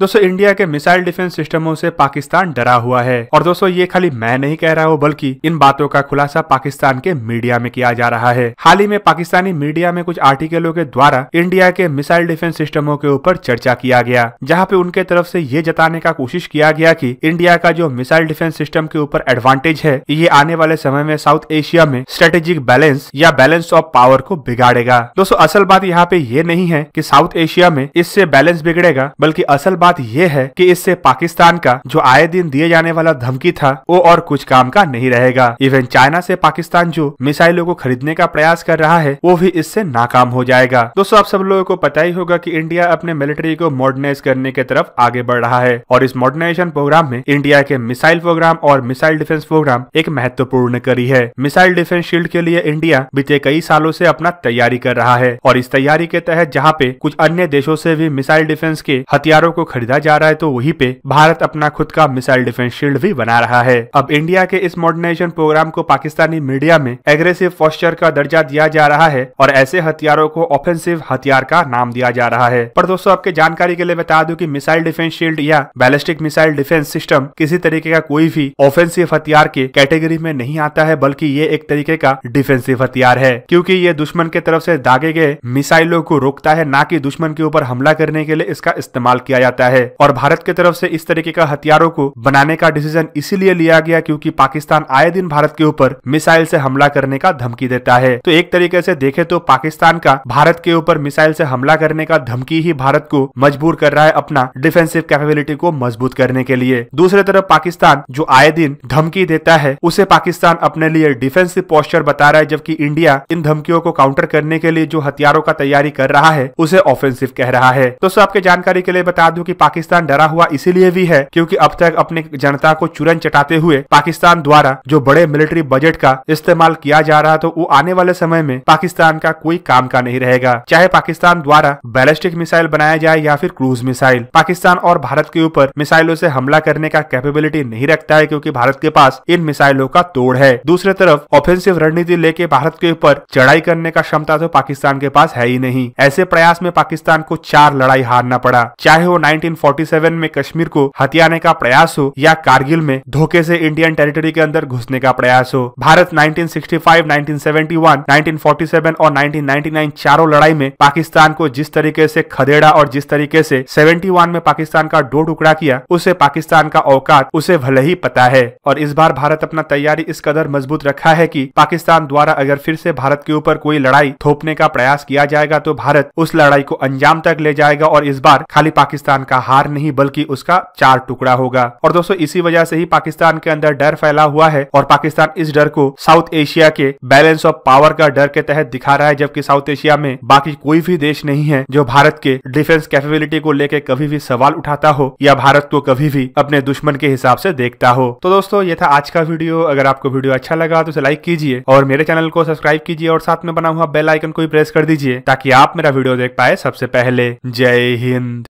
दोस्तों इंडिया के missile defence सिस्टमों से पाकिस्तान डरा हुआ है और दोस्तों ये खाली मैं नहीं कह रहा हूँ बल्कि इन बातों का खुलासा पाकिस्तान के मीडिया में किया जा रहा है हाल ही में पाकिस्तानी मीडिया में कुछ आर्टिकलों के द्वारा इंडिया के मिसाइल डिफेंस सिस्टमों के ऊपर चर्चा किया गया जहाँ पे उनके तरफ ऐसी ये जताने का कोशिश किया गया की इंडिया का जो मिसाइल डिफेंस सिस्टम के ऊपर एडवांटेज है ये आने वाले समय में साउथ एशिया में स्ट्रेटेजिक बैलेंस या बैलेंस ऑफ पावर को बिगाड़ेगा दोस्तों असल बात यहाँ पे ये नहीं है की साउथ एशिया में इससे बैलेंस बिगड़ेगा बल्कि असल बात बात यह है कि इससे पाकिस्तान का जो आए दिन दिए जाने वाला धमकी था वो और कुछ काम का नहीं रहेगा इवन चाइना से पाकिस्तान जो मिसाइलों को खरीदने का प्रयास कर रहा है वो भी इससे नाकाम हो जाएगा दोस्तों आप सब लोगों को पता ही होगा कि इंडिया अपने मिलिट्री को मॉडर्नाइज करने की तरफ आगे बढ़ रहा है और इस मॉडर्नाइजेशन प्रोग्राम में इंडिया के मिसाइल प्रोग्राम और मिसाइल डिफेंस प्रोग्राम एक महत्वपूर्ण कड़ी है मिसाइल डिफेंस शील्ड के लिए इंडिया बीते कई सालों से अपना तैयारी कर रहा है और इस तैयारी के तहत जहाँ पे कुछ अन्य देशों से भी मिसाइल डिफेंस के हथियारों को खरीदा जा रहा है तो वहीं पे भारत अपना खुद का मिसाइल डिफेंस शील्ड भी बना रहा है अब इंडिया के इस मॉडर्नाइजेशन प्रोग्राम को पाकिस्तानी मीडिया में एग्रेसिव पॉस्चर का दर्जा दिया जा रहा है और ऐसे हथियारों को ऑफेंसिव हथियार का नाम दिया जा रहा है पर दोस्तों आपके जानकारी के लिए बता दू की मिसाइल डिफेंस शील्ड या बैलिस्टिक मिसाइल डिफेंस सिस्टम किसी तरीके का कोई भी ऑफेंसिव हथियार के कैटेगरी में नहीं आता है बल्कि ये एक तरीके का डिफेंसिव हथियार है क्योंकि ये दुश्मन के तरफ से दागे गए मिसाइलों को रोकता है ना कि दुश्मन के ऊपर हमला करने के लिए इसका इस्तेमाल किया जाता है गया है और भारत की तरफ से इस तरीके का हथियारों को बनाने का डिसीजन इसीलिए लिया गया क्योंकि पाकिस्तान आए दिन भारत के ऊपर मिसाइल से हमला करने का धमकी देता है तो एक तरीके से देखे तो पाकिस्तान का भारत के ऊपर मिसाइल से हमला करने का धमकी ही भारत को मजबूर कर रहा है अपना डिफेंसिव कैपेबिलिटी को मजबूत करने के लिए दूसरी तरफ पाकिस्तान जो आए दिन धमकी देता है उसे पाकिस्तान अपने लिए डिफेंसिव पोस्टर बता रहा है जबकि इंडिया इन धमकियों को काउंटर करने के लिए जो हथियारों का तैयारी कर रहा है उसे ऑफेंसिव कह रहा है दोस्तों आपके जानकारी के लिए बता दूं कि पाकिस्तान डरा हुआ इसीलिए भी है क्योंकि अब तक अपने जनता को चुरन चटाते हुए पाकिस्तान द्वारा जो बड़े मिलिट्री बजट का इस्तेमाल किया जा रहा तो वो आने वाले समय में पाकिस्तान का कोई काम का नहीं रहेगा चाहे पाकिस्तान द्वारा बैलिस्टिक मिसाइल बनाया जाए या फिर क्रूज मिसाइल पाकिस्तान और भारत के ऊपर मिसाइलों ऐसी हमला करने का कैपेबिलिटी नहीं रखता है क्यूँकी भारत के पास इन मिसाइलों का तोड़ है दूसरी तरफ ऑफेंसिव रणनीति लेके भारत के ऊपर चढ़ाई करने का क्षमता तो पाकिस्तान के पास है ही नहीं ऐसे प्रयास में पाकिस्तान को चार लड़ाई हारना पड़ा चाहे वो नाइन 1947 में कश्मीर को हथियाने का प्रयास हो या कारगिल में धोखे से इंडियन टेरिटरी के अंदर घुसने का प्रयास हो भारत 1965, 1971, 1947 और 1999 चारों लड़ाई में पाकिस्तान को जिस तरीके से खदेड़ा और जिस तरीके से 71 में पाकिस्तान का डो टुकड़ा किया उसे पाकिस्तान का औकात उसे भले ही पता है और इस बार भारत अपना तैयारी इस कदर मजबूत रखा है की पाकिस्तान द्वारा अगर फिर से भारत के ऊपर कोई लड़ाई थोपने का प्रयास किया जाएगा तो भारत उस लड़ाई को अंजाम तक ले जाएगा और इस बार खाली पाकिस्तान का हार नहीं बल्कि उसका चार टुकड़ा होगा और दोस्तों इसी वजह से ही पाकिस्तान के अंदर डर फैला हुआ है और पाकिस्तान इस डर को साउथ एशिया के बैलेंस ऑफ पावर का डर के तहत दिखा रहा है जबकि साउथ एशिया में बाकी कोई भी देश नहीं है जो भारत के डिफेंस कैपेबिलिटी को लेकर कभी भी सवाल उठाता हो या भारत को कभी भी अपने दुश्मन के हिसाब से देखता हो तो दोस्तों ये था आज का वीडियो अगर आपको वीडियो अच्छा लगा तो उसे लाइक कीजिए और मेरे चैनल को सब्सक्राइब कीजिए और साथ में बना हुआ बेल आइकन को भी प्रेस कर दीजिए ताकि आप मेरा वीडियो देख पाए सबसे पहले जय हिंद